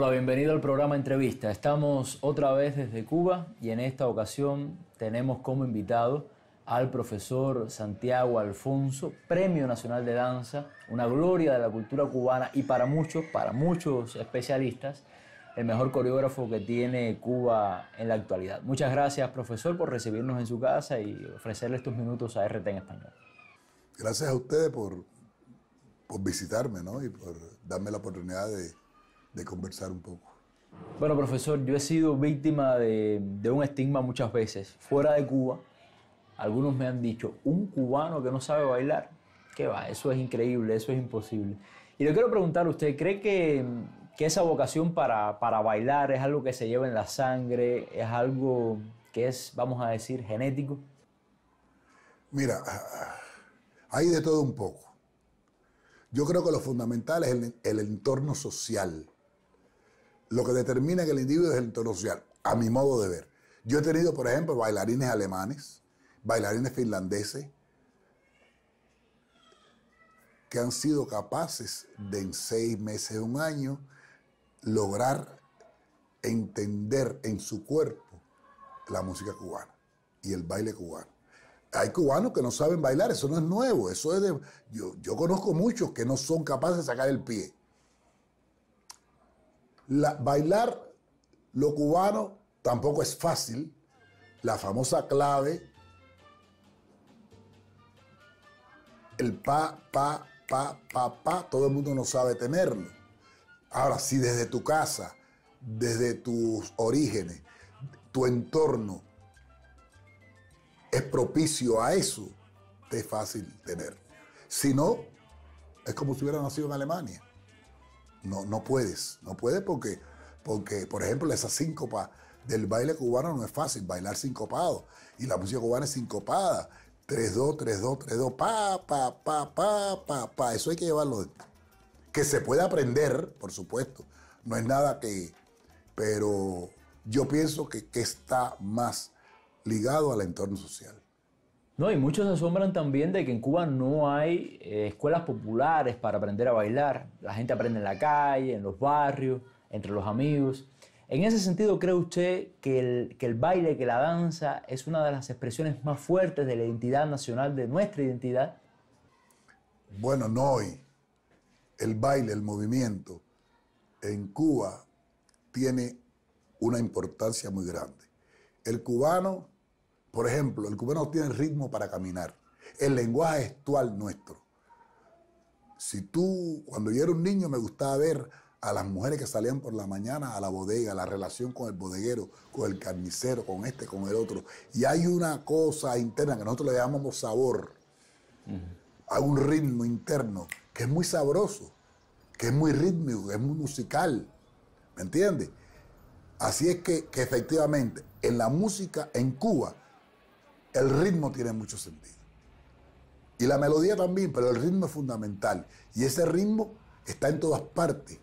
Hola, bienvenido al programa Entrevista. Estamos otra vez desde Cuba y en esta ocasión tenemos como invitado al profesor Santiago Alfonso, Premio Nacional de Danza, una gloria de la cultura cubana y para muchos, para muchos especialistas, el mejor coreógrafo que tiene Cuba en la actualidad. Muchas gracias, profesor, por recibirnos en su casa y ofrecerle estos minutos a RT en español. Gracias a ustedes por, por visitarme ¿no? y por darme la oportunidad de de conversar un poco. Bueno, profesor, yo he sido víctima de, un estigma muchas veces. Fuera de Cuba, algunos me han dicho, un cubano que no sabe bailar, qué va, eso es increíble, eso es imposible. Y le quiero preguntar a usted, ¿cree que, esa vocación para, bailar es algo que se lleva en la sangre, es algo que es, vamos a decir, genético? Mira, hay de todo un poco. Yo creo que lo fundamental es el entorno social lo que determina que el individuo es el entorno social, a mi modo de ver. Yo he tenido, por ejemplo, bailarines alemanes, bailarines finlandeses, que han sido capaces de en seis meses, un año, lograr entender en su cuerpo la música cubana y el baile cubano. Hay cubanos que no saben bailar, eso no es nuevo, eso es Yo, yo conozco muchos que no son capaces de sacar el pie bailar lo cubano tampoco es fácil. La famosa clave, el pa, pa, pa, pa, pa, todo el mundo no sabe tenerlo. Ahora, si desde tu casa, desde tus orígenes, tu entorno es propicio a eso, te es fácil tenerlo. Si no, es como si hubiera nacido en Alemania. No, no puedes, no puedes porque, porque, por ejemplo, esa síncopa del baile cubano no es fácil, bailar sincopado. Y la música cubana es sincopada. 3-2, 3-2, 3-2, pa, pa, pa, pa, pa, pa. Eso hay que llevarlo dentro. Que se puede aprender, por supuesto. No es nada que... Pero yo pienso que, que está más ligado al entorno social. No, y muchos se asombran también de que en Cuba no hay eh, escuelas populares para aprender a bailar. La gente aprende en la calle, en los barrios, entre los amigos. En ese sentido, ¿cree usted que el, que el baile, que la danza es una de las expresiones más fuertes de la identidad nacional, de nuestra identidad? Bueno, no hoy. El baile, el movimiento en Cuba tiene una importancia muy grande. El cubano por ejemplo, el cubano tiene el ritmo para caminar, el lenguaje gestual nuestro. Si tú, cuando yo era un niño, me gustaba ver a las mujeres que salían por la mañana a la bodega, la relación con el bodeguero, con el carnicero, con este, con el otro. Y hay una cosa interna que nosotros le llamamos sabor, Hay un ritmo interno que es muy sabroso, que es muy rítmico, que es muy musical. ¿Me entiendes? Así es que efectivamente en la música en Cuba el ritmo tiene mucho sentido. Y la melodía también, pero el ritmo es fundamental. Y ese ritmo está en todas partes.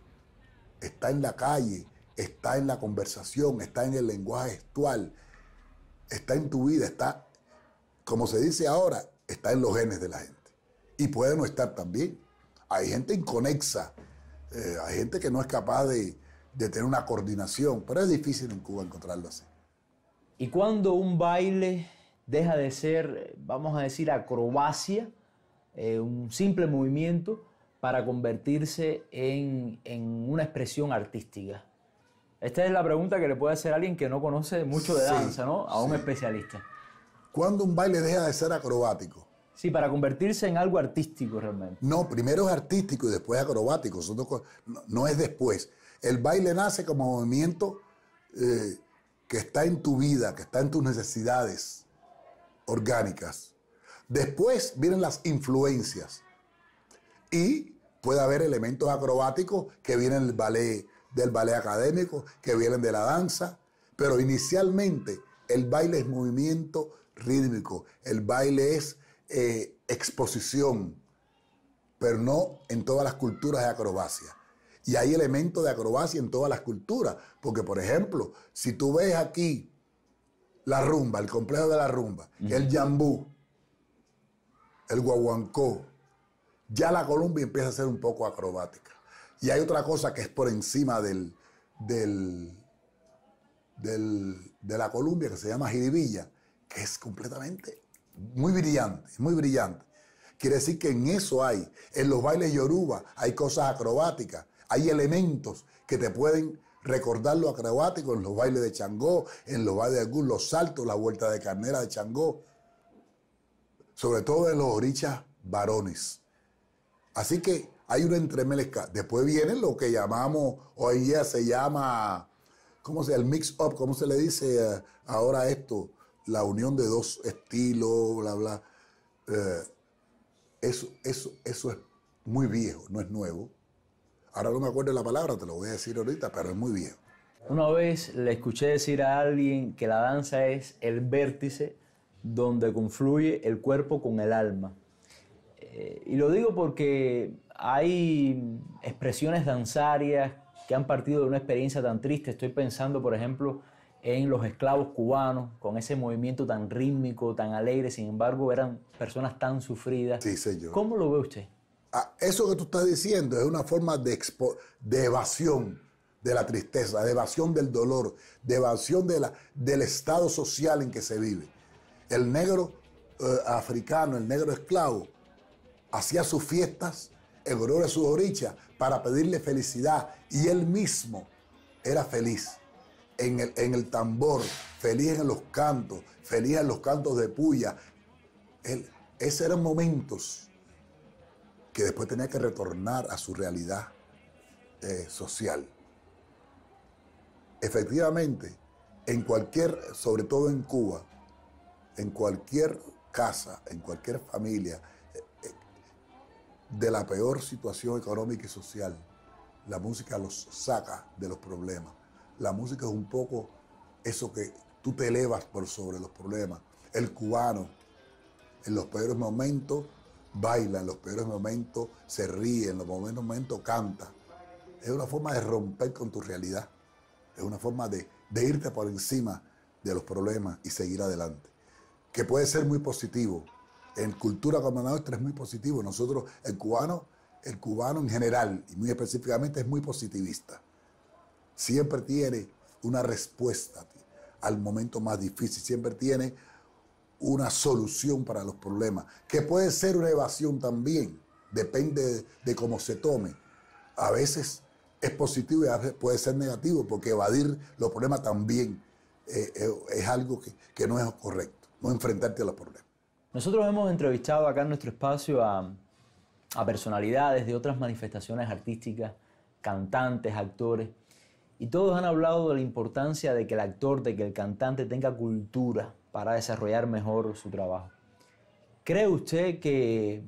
Está en la calle, está en la conversación, está en el lenguaje gestual, está en tu vida, está, como se dice ahora, está en los genes de la gente. Y puede no estar también. Hay gente inconexa, eh, hay gente que no es capaz de, tener una coordinación, pero es difícil en Cuba encontrarlo así. ¿Y cuando un baile deja de ser, eh, vamos a decir, acrobacia, eh, un simple movimiento, para convertirse en, una expresión artística? Esta es la pregunta que le puede hacer alguien que no conoce mucho de danza, ¿no? A un especialista. ¿Cuándo un baile deja de ser acrobático? Sí, para convertirse en algo artístico realmente. No, primero es artístico y después acrobático. No, es después. El baile nace como movimiento eh, que está en tu vida, que está en tus necesidades orgánicas. Después vienen las influencias y puede haber elementos acrobáticos que vienen del ballet, del ballet académico, que vienen de la danza, pero inicialmente el baile es movimiento rítmico, el baile es eh, exposición, pero no en todas las culturas de acrobacia. Y hay elementos de acrobacia en todas las culturas, porque por ejemplo, si tú ves aquí la rumba, el complejo de la rumba, el jambú, el guaguancó, ya la columbia empieza a ser un poco acrobática. Y hay otra cosa que es por encima del, de la columbia, que se llama jiribilla, que es completamente muy brillante, muy brillante. Quiere decir que en eso hay, en los bailes yoruba hay cosas acrobáticas, hay elementos que te pueden recordar los acrobáticos, en los bailes de Changó, en los bailes de algún los saltos, la vuelta de carnera de Changó, sobre todo en los orichas varones. Así que hay una entremezcla. Después viene lo que llamamos, hoy día se llama, ¿cómo se El mix-up, ¿cómo se le dice eh, ahora esto? La unión de dos estilos, bla, bla. Eh, eso, eso es muy viejo, no es nuevo. Ahora no me acuerdo la palabra, te lo voy a decir ahorita, pero es muy bien. Una vez le escuché decir a alguien que la danza es el vértice donde confluye el cuerpo con el alma. Eh, y lo digo porque hay expresiones danzarias que han partido de una experiencia tan triste. Estoy pensando, por ejemplo, en los esclavos cubanos, con ese movimiento tan rítmico, tan alegre, sin embargo, eran personas tan sufridas. Sí, señor. ¿Cómo lo ve usted? Ah, eso que tú estás diciendo es una forma de, evasión de la tristeza, de evasión del dolor, de evasión del estado social en que se vive. El negro eh, africano, el negro esclavo, hacía sus fiestas en honor a sus orichas para pedirle felicidad y él mismo era feliz. En el, tambor, feliz en los cantos, feliz en los cantos de puya. esos eran momentos que después tenía que retornar a su realidad eh, social. Efectivamente, en cualquier, sobre todo en Cuba, en cualquier casa, en cualquier familia, eh, eh, de la peor situación económica y social, la música los saca de los problemas. La música es un poco eso que tú te elevas por sobre los problemas. El cubano, en los peores momentos, baila en los peores momentos, se ríe, en los momentos canta. Es una forma de romper con tu realidad. Es una forma de, irte por encima de los problemas y seguir adelante. Que puede ser muy positivo. En cultura como la nuestra es muy positivo. Nosotros, el cubano, el cubano en general, y muy específicamente, es muy positivista. Siempre tiene una respuesta al momento más difícil. Siempre tiene una solución para los problemas, que puede ser una evasión también, depende de cómo se tome. A veces es positivo y a veces puede ser negativo, porque evadir los problemas también eh, eh, es algo que, no es correcto, no enfrentarte a los problemas. Nosotros hemos entrevistado acá en nuestro espacio a, a personalidades de otras manifestaciones artísticas, cantantes, actores, y todos han hablado de la importancia de que el actor, de que el cantante tenga cultura, para desarrollar mejor su trabajo. ¿Cree usted que,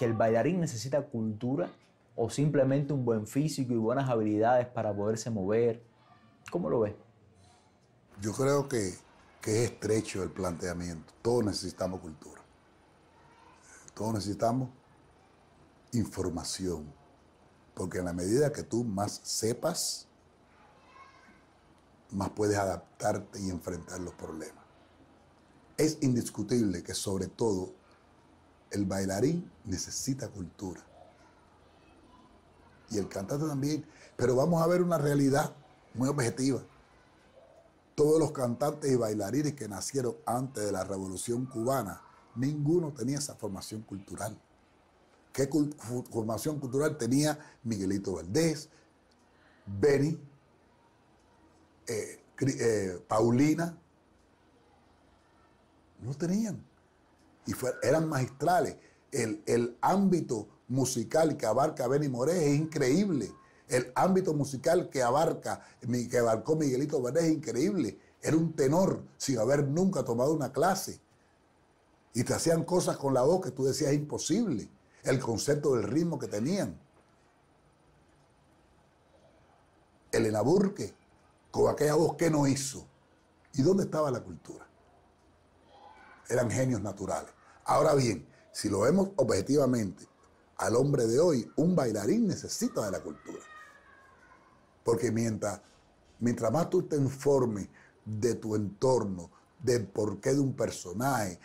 el bailarín necesita cultura o simplemente un buen físico y buenas habilidades para poderse mover? ¿Cómo lo ve? Yo creo que, que es estrecho el planteamiento. Todos necesitamos cultura. Todos necesitamos información. Porque en la medida que tú más sepas, más puedes adaptarte y enfrentar los problemas. Es indiscutible que sobre todo el bailarín necesita cultura. Y el cantante también. Pero vamos a ver una realidad muy objetiva. Todos los cantantes y bailarines que nacieron antes de la Revolución Cubana, ninguno tenía esa formación cultural. ¿Qué formación cultural tenía Miguelito Valdés, Beni, eh, eh, Paulina, no tenían. Y eran magistrales. El, el, ámbito musical que abarca Benny Moré es increíble. El ámbito musical que abarca, que abarcó Miguelito Verde es increíble. Era un tenor sin haber nunca tomado una clase. Y te hacían cosas con la voz que tú decías imposible. El concepto del ritmo que tenían. Elena Burke, con aquella voz que no hizo. ¿Y dónde estaba la cultura? eran genios naturales. Ahora bien, si lo vemos objetivamente, al hombre de hoy, un bailarín necesita de la cultura. Porque mientras, mientras más tú te informes de tu entorno, del porqué de un personaje,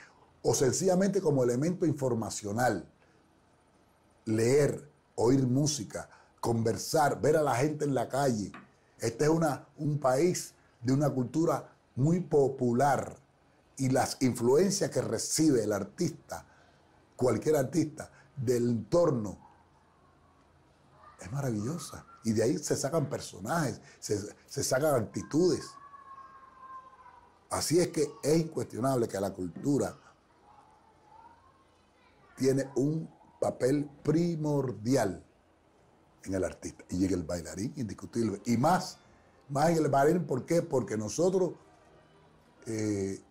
o sencillamente como elemento informacional, leer, oír música, conversar, ver a la gente en la calle. Este es una, un país de una cultura muy popular y las influencias que recibe el artista, cualquier artista, del entorno, es maravillosa. Y de ahí se sacan personajes, se, sacan actitudes. Así es que es incuestionable que la cultura tiene un papel primordial en el artista y llega el bailarín, indiscutible. Y más, más en el bailarín, ¿por qué? Porque nosotros eh,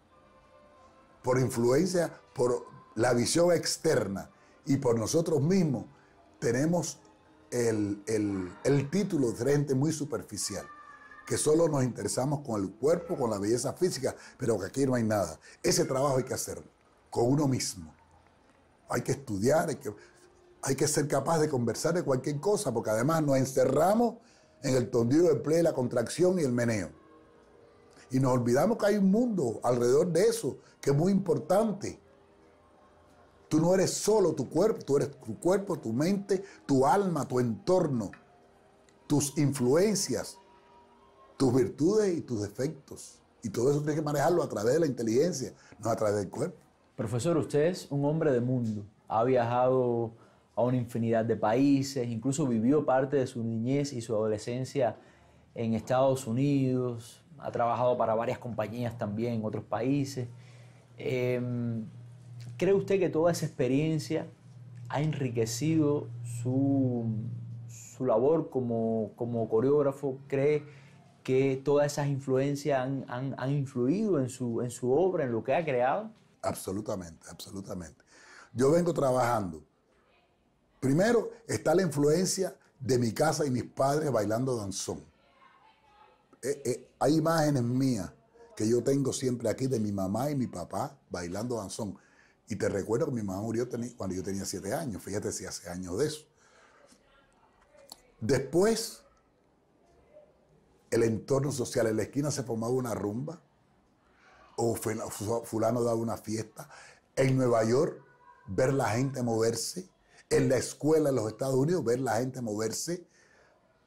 por influencia, por la visión externa y por nosotros mismos, tenemos el, título de gente muy superficial, que solo nos interesamos con el cuerpo, con la belleza física, pero que aquí no hay nada. Ese trabajo hay que hacerlo, con uno mismo. Hay que estudiar, hay que, hay que ser capaz de conversar de cualquier cosa, porque además nos encerramos en el tondido de play, la contracción y el meneo. Y nos olvidamos que hay un mundo alrededor de eso que es muy importante. Tú no eres solo tu cuerpo, tú eres tu cuerpo, tu mente, tu alma, tu entorno, tus influencias, tus virtudes y tus defectos. Y todo eso tienes que manejarlo a través de la inteligencia, no a través del cuerpo. Profesor, usted es un hombre de mundo. Ha viajado a una infinidad de países, incluso vivió parte de su niñez y su adolescencia en Estados Unidos, ha trabajado para varias compañías también en otros países. Em, ¿Cree usted que toda esa experiencia ha enriquecido su, labor como, coreógrafo? ¿Cree que todas esas influencias han, han influido en su, en su obra, en lo que ha creado? Absolutamente, absolutamente. Yo vengo trabajando. Primero está la influencia de mi casa y mis padres bailando danzón. Eh, eh, hay imágenes mías que yo tengo siempre aquí de mi mamá y mi papá bailando danzón. Y te recuerdo que mi mamá murió cuando yo tenía siete años. Fíjate si hace años de eso. Después, el entorno social en la esquina se formaba una rumba, o fulano daba una fiesta. En Nueva York, ver la gente moverse. En la escuela en los Estados Unidos, ver la gente moverse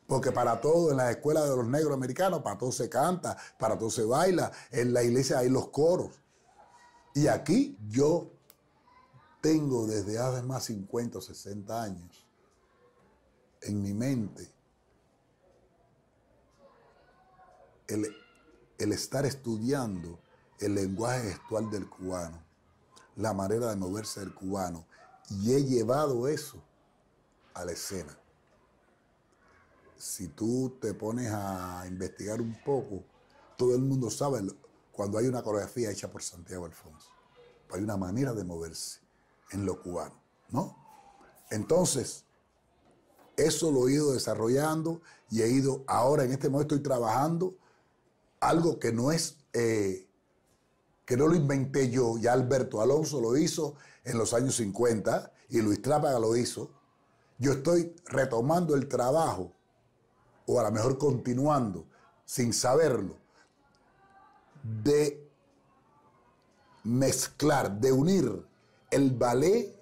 porque para todo, en la escuela de los negros americanos, para todo se canta, para todo se baila, en la iglesia hay los coros. Y aquí yo tengo desde hace más 50 o 60 años en mi mente el, el estar estudiando el lenguaje gestual del cubano, la manera de moverse del cubano, y he llevado eso a la escena si tú te pones a investigar un poco, todo el mundo sabe cuando hay una coreografía hecha por Santiago Alfonso. Pues hay una manera de moverse en lo cubano, ¿no? Entonces, eso lo he ido desarrollando y he ido, ahora en este momento estoy trabajando algo que no es, eh, que no lo inventé yo, ya Alberto Alonso lo hizo en los años 50 y Luis Trápaga lo hizo. Yo estoy retomando el trabajo o a lo mejor continuando sin saberlo, de mezclar, de unir el ballet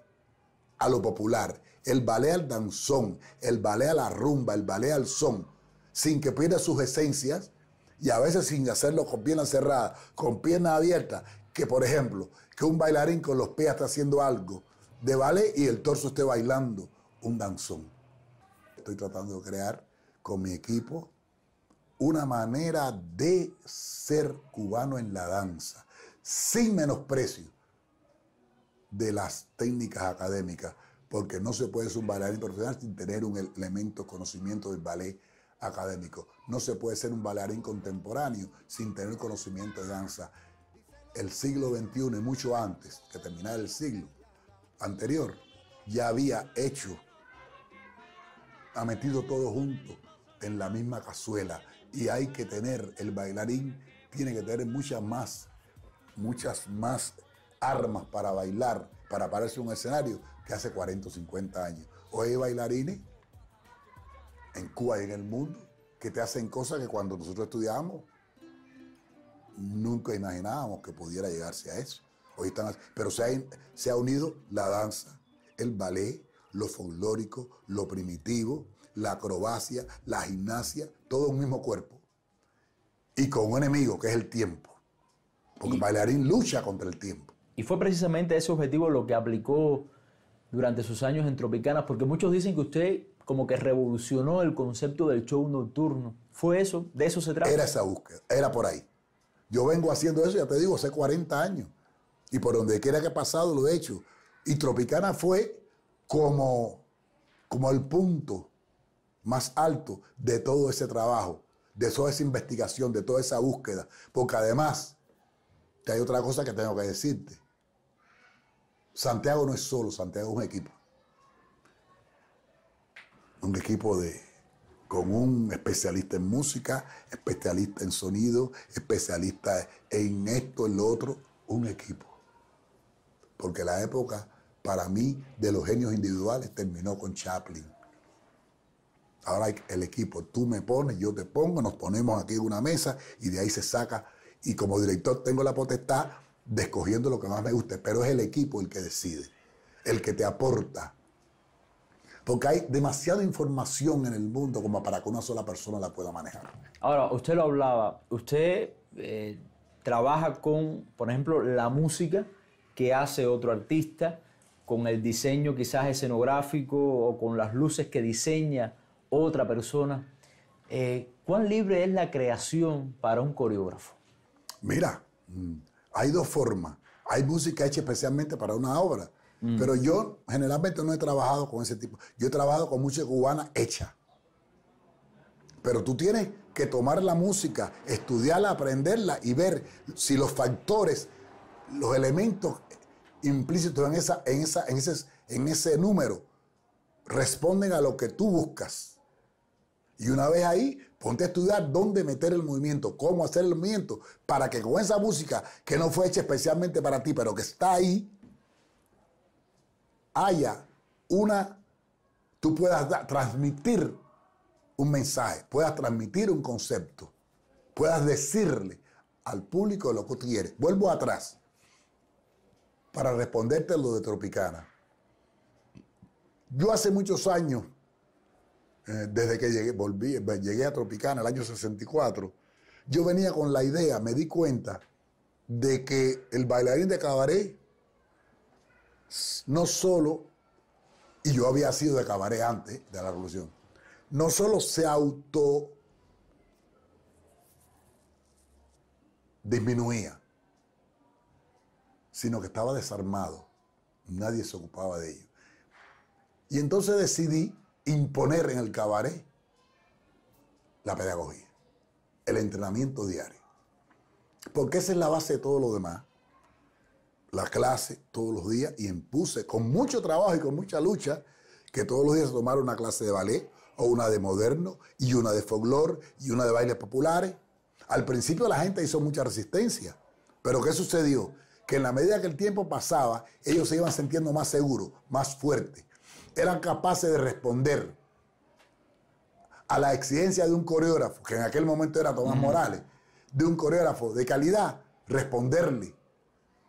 a lo popular, el ballet al danzón, el ballet a la rumba, el ballet al son, sin que pierda sus esencias y a veces sin hacerlo con piernas cerradas, con piernas abiertas, que por ejemplo, que un bailarín con los pies está haciendo algo de ballet y el torso esté bailando un danzón. Estoy tratando de crear con mi equipo una manera de ser cubano en la danza, sin menosprecio de las técnicas académicas, porque no se puede ser un bailarín profesional sin tener un elemento conocimiento del ballet académico. No se puede ser un bailarín contemporáneo sin tener conocimiento de danza. El siglo XXI y mucho antes que terminar el siglo anterior, ya había hecho, ha metido todo junto en la misma cazuela. Y hay que tener, el bailarín tiene que tener muchas más, muchas más armas para bailar, para pararse un escenario que hace 40 o 50 años. Hoy hay bailarines en Cuba y en el mundo que te hacen cosas que cuando nosotros estudiamos nunca imaginábamos que pudiera llegarse a eso. Hoy están, pero se ha, se ha unido la danza, el ballet, lo folclórico, lo primitivo, la acrobacia, la gimnasia, todo un mismo cuerpo. Y con un enemigo que es el tiempo. Porque bailarín lucha contra el tiempo. Y fue precisamente ese objetivo lo que aplicó durante sus años en Tropicana. porque muchos dicen que usted como que revolucionó el concepto del show nocturno. ¿Fue eso? ¿De eso se trata? Era esa búsqueda, era por ahí. Yo vengo haciendo eso, ya te digo, hace 40 años. Y por donde quiera que ha pasado lo he hecho. Y Tropicana fue como, como el punto más alto de todo ese trabajo, de toda esa investigación, de toda esa búsqueda. Porque además, que hay otra cosa que tengo que decirte. Santiago no es solo, Santiago es un equipo. Un equipo de, con un especialista en música, especialista en sonido, especialista en esto, en lo otro, un equipo. Porque la época, para mí, de los genios individuales terminó con Chaplin. Ahora el equipo, tú me pones, yo te pongo, nos ponemos aquí en una mesa y de ahí se saca. Y como director tengo la potestad de escogiendo lo que más me guste, pero es el equipo el que decide, el que te aporta. Porque hay demasiada información en el mundo como para que una sola persona la pueda manejar. Ahora, usted lo hablaba, usted eh, trabaja con, por ejemplo, la música que hace otro artista, con el diseño quizás escenográfico o con las luces que diseña otra persona. Eh, ¿Cuán libre es la creación para un coreógrafo? Mira, mm, hay dos formas. Hay música hecha especialmente para una obra, mm. pero yo generalmente no he trabajado con ese tipo. Yo he trabajado con música cubana hecha. Pero tú tienes que tomar la música, estudiarla, aprenderla y ver si los factores, los elementos implícitos en, esa, en, esa, en ese número responden a lo que tú buscas. Y una vez ahí, ponte a estudiar dónde meter el movimiento, cómo hacer el movimiento, para que con esa música que no fue hecha especialmente para ti, pero que está ahí, haya una, tú puedas transmitir un mensaje, puedas transmitir un concepto, puedas decirle al público lo que quieres. Vuelvo atrás para responderte lo de Tropicana. Yo hace muchos años eh, desde que llegué, llegué a Tropicana el año 64, yo venía con la idea, me di cuenta de que el bailarín de cabaret no solo, y yo había sido de cabaret antes de la revolución, no solo se auto disminuía, sino que estaba desarmado. Nadie se ocupaba de ello. Y entonces decidí imponer en el cabaret la pedagogía, el entrenamiento diario. Porque esa es la base de todo lo demás. La clase todos los días y empuse con mucho trabajo y con mucha lucha que todos los días se tomara una clase de ballet o una de moderno y una de folclore y una de bailes populares. Al principio la gente hizo mucha resistencia, pero ¿qué sucedió? Que en la medida que el tiempo pasaba, ellos se iban sintiendo más seguros, más fuertes, eran capaces de responder a la exigencia de un coreógrafo, que en aquel momento era Tomás Morales, de un coreógrafo de calidad, responderle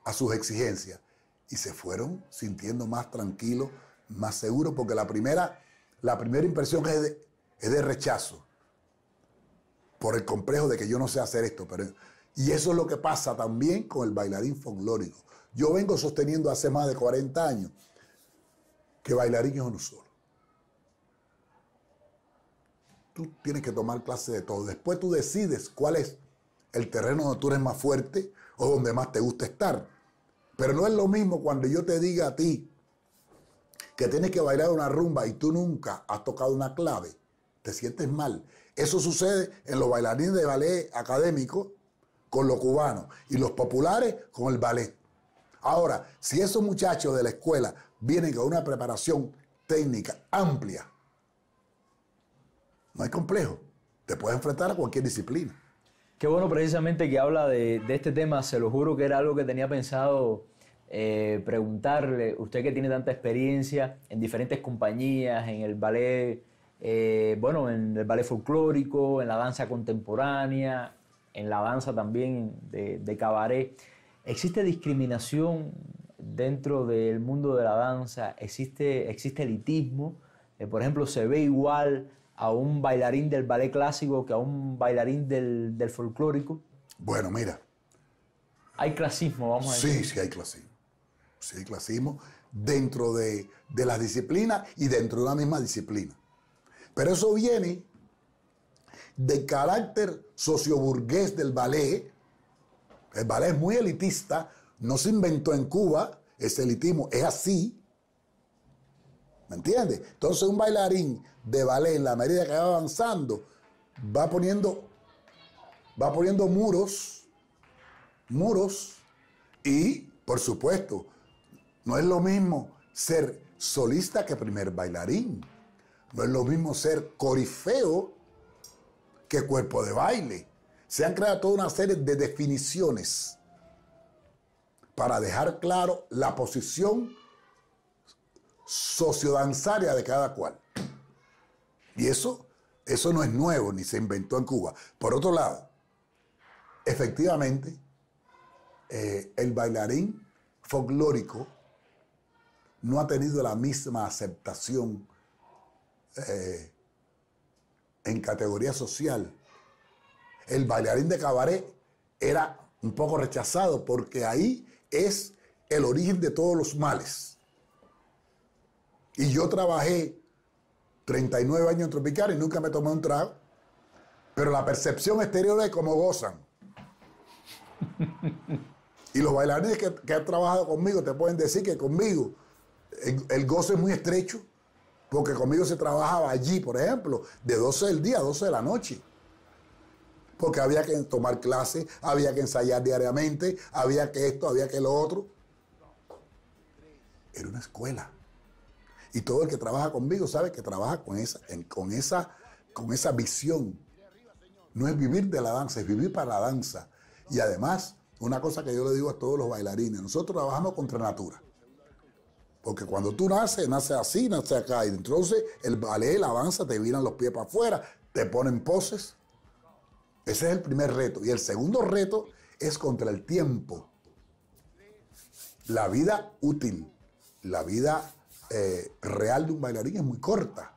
a sus exigencias. Y se fueron sintiendo más tranquilos, más seguros, porque la primera, la primera impresión es de, rechazo, por el complejo de que yo no sé hacer esto. Pero, y eso es lo que pasa también con el bailarín folclórico. Yo vengo sosteniendo hace más de 40 años que bailarín es uno solo. Tú tienes que tomar clase de todo. Después tú decides cuál es el terreno donde tú eres más fuerte o donde más te gusta estar. Pero no es lo mismo cuando yo te diga a ti que tienes que bailar una rumba y tú nunca has tocado una clave. Te sientes mal. Eso sucede en los bailarines de ballet académico con los cubanos y los populares con el ballet. Ahora, si esos muchachos de la escuela vienen con una preparación técnica amplia, no hay complejo. Te puedes enfrentar a cualquier disciplina. Qué bueno precisamente que habla de, este tema. Se lo juro que era algo que tenía pensado eh, preguntarle. Usted que tiene tanta experiencia en diferentes compañías, en el ballet, eh, bueno, en el ballet folclórico, en la danza contemporánea, en la danza también de cabaret. ¿Existe discriminación dentro del mundo de la danza? ¿Existe, existe elitismo? Eh, por ejemplo, ¿se ve igual a un bailarín del ballet clásico que a un bailarín del, folclórico? Bueno, mira. Hay clasismo, vamos a decir. Sí, sí hay clasismo. Sí hay clasismo dentro de, de las disciplinas y dentro de la misma disciplina. Pero eso viene de carácter socioburgués del ballet, el eh, ballet es muy elitista, no se inventó en Cuba, ese elitismo es así. ¿Me entiendes? Entonces un bailarín de ballet, en la medida que va avanzando, va poniendo, va poniendo muros, muros, y, por supuesto, no es lo mismo ser solista que primer bailarín. No es lo mismo ser corifeo que cuerpo de baile. Se han creado toda una serie de definiciones para dejar claro la posición sociodanzaria de cada cual. Y eso, eso no es nuevo, ni se inventó en Cuba. Por otro lado, efectivamente, eh, el bailarín folclórico no ha tenido la misma aceptación eh, en categoría social el bailarín de cabaret era un poco rechazado porque ahí es el origen de todos los males. Y yo trabajé 39 años en Tropical y nunca me tomé un trago, pero la percepción exterior es como gozan. Y los bailarines que, han trabajado conmigo te pueden decir que conmigo el, el, gozo es muy estrecho, porque conmigo se trabajaba allí, por ejemplo, de 12 del día a 12 de la noche porque había que tomar clases, había que ensayar diariamente, había que esto, había que lo otro. Era una escuela. Y todo el que trabaja conmigo sabe que trabaja con esa, con esa, con esa visión. No es vivir de la danza, es vivir para la danza. Y además, una cosa que yo le digo a todos los bailarines, nosotros trabajamos contra natura. Porque cuando tú naces, naces así, naces acá. Y entonces el ballet, la danza, te viran los pies para afuera, te ponen poses. Ese es el primer reto. Y el segundo reto es contra el tiempo. La vida útil, la vida eh, real de un bailarín es muy corta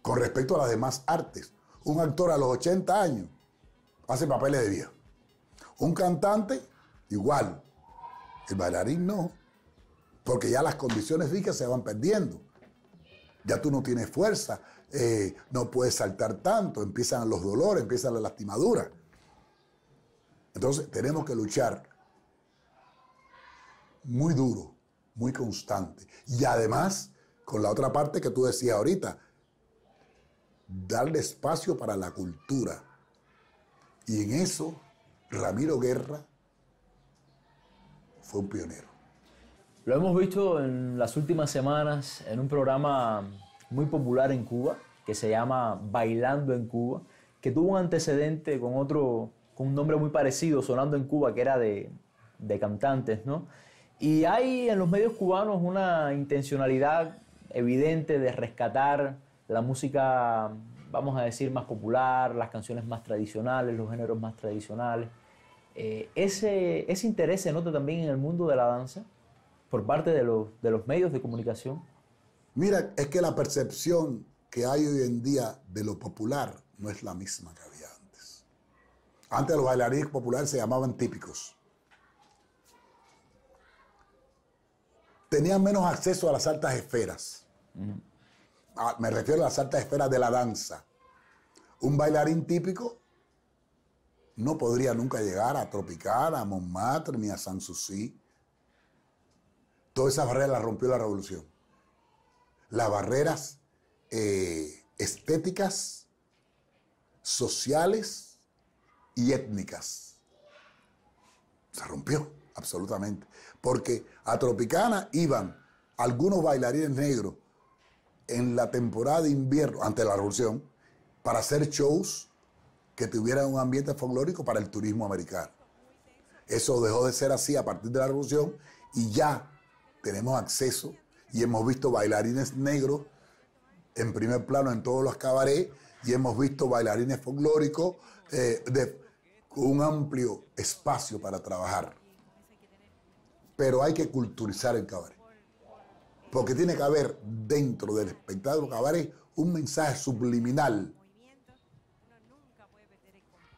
con respecto a las demás artes. Un actor a los 80 años hace papeles de vida. Un cantante, igual. El bailarín no, porque ya las condiciones físicas se van perdiendo. Ya tú no tienes fuerza, eh, no puedes saltar tanto, empiezan los dolores, empieza la lastimadura. Entonces tenemos que luchar muy duro, muy constante. Y además, con la otra parte que tú decías ahorita, darle espacio para la cultura. Y en eso, Ramiro Guerra fue un pionero. Lo hemos visto en las últimas semanas en un programa muy popular en Cuba, que se llama Bailando en Cuba, que tuvo un antecedente con otro, con un nombre muy parecido, sonando en Cuba, que era de, cantantes, ¿no? Y hay en los medios cubanos una intencionalidad evidente de rescatar la música, vamos a decir, más popular, las canciones más tradicionales, los géneros más tradicionales. Eh, ese, ese interés se nota también en el mundo de la danza por parte los, de los medios de comunicación Mira, es que la percepción que hay hoy en día de lo popular no es la misma que había antes. Antes los bailarines populares se llamaban típicos. Tenían menos acceso a las altas esferas. Ah, me refiero a las altas esferas de la danza. Un bailarín típico no podría nunca llegar a Tropical, a Montmartre ni a Sanssouci. Todas esas barreras las rompió la revolución las barreras eh, estéticas, sociales y étnicas. Se rompió, absolutamente. Porque a Tropicana iban algunos bailarines negros en la temporada de invierno, ante la revolución, para hacer shows que tuvieran un ambiente folclórico para el turismo americano. Eso dejó de ser así a partir de la revolución y ya tenemos acceso y hemos visto bailarines negros en primer plano en todos los cabarets y hemos visto bailarines folclóricos con eh, de un amplio espacio para trabajar. Pero hay que culturizar el cabaret. Porque tiene que haber dentro del espectáculo cabaret un mensaje subliminal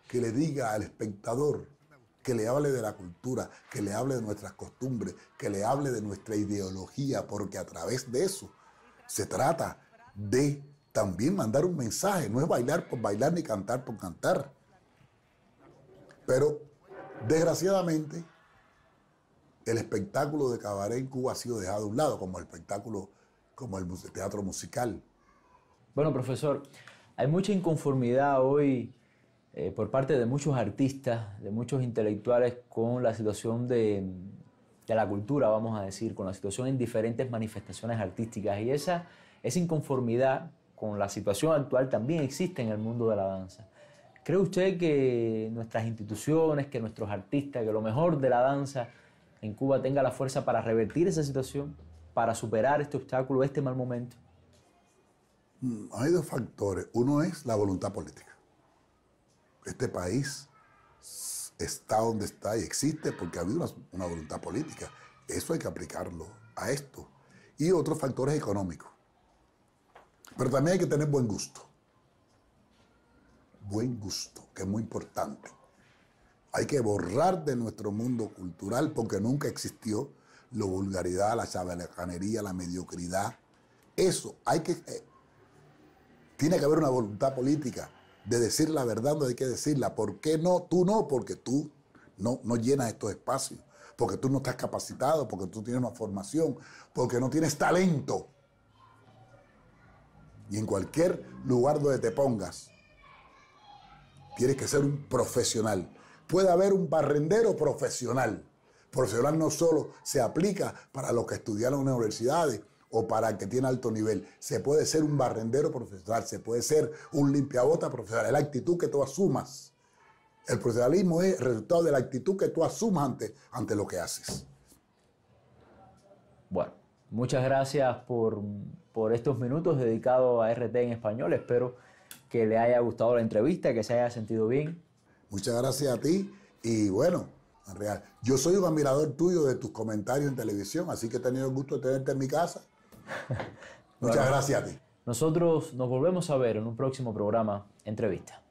que le diga al espectador que le hable de la cultura, que le hable de nuestras costumbres, que le hable de nuestra ideología, porque a través de eso se trata de también mandar un mensaje, no es bailar por bailar ni cantar por cantar. Pero desgraciadamente el espectáculo de cabaret en Cuba ha sido dejado a un lado como el espectáculo como el teatro musical. Bueno, profesor, hay mucha inconformidad hoy eh, por parte de muchos artistas, de muchos intelectuales con la situación mm, de, la cultura, vamos a decir, con la situación en diferentes manifestaciones artísticas. Y esa, esa inconformidad con la situación actual también existe en el mundo de la danza. ¿Cree usted que nuestras instituciones, que nuestros artistas, que lo mejor de la danza en Cuba tenga la fuerza para revertir esa situación, para superar este obstáculo, este mal momento? Mm, hay dos factores. Uno es la voluntad política este país está donde está y existe porque ha habido una, voluntad política. Eso hay que aplicarlo a esto. Y otros factores económicos. Pero también hay que tener buen gusto. Buen gusto, que es muy importante. Hay que borrar de nuestro mundo cultural, porque nunca existió, la vulgaridad, la chavalejanería, la mediocridad. Eso hay que... Eh, tiene que haber una voluntad política de decir la verdad no hay que decirla. ¿Por qué no? Tú no, porque tú no, no llenas estos espacios, porque tú no estás capacitado, porque tú tienes una formación, porque no tienes talento. Y en cualquier lugar donde te pongas, tienes que ser un profesional. Puede haber un barrendero profesional. Profesional no solo se aplica para los que estudiaron en universidades, o para que tiene alto nivel. Se puede ser un barrendero profesional, se puede ser un limpiabota profesional. Es la actitud que tú asumas. El profesionalismo es resultado de la actitud que tú asumas ante, ante lo que haces. Bueno, muchas gracias por, por estos minutos dedicados a RT en español. Espero que le haya gustado la entrevista, que se haya sentido bien. Muchas gracias a ti y bueno, en real. Yo soy un admirador tuyo de tus comentarios en televisión, así que he tenido el gusto de tenerte en mi casa Muchas gracias a ti. Nosotros nos volvemos a ver en un próximo programa Entrevista.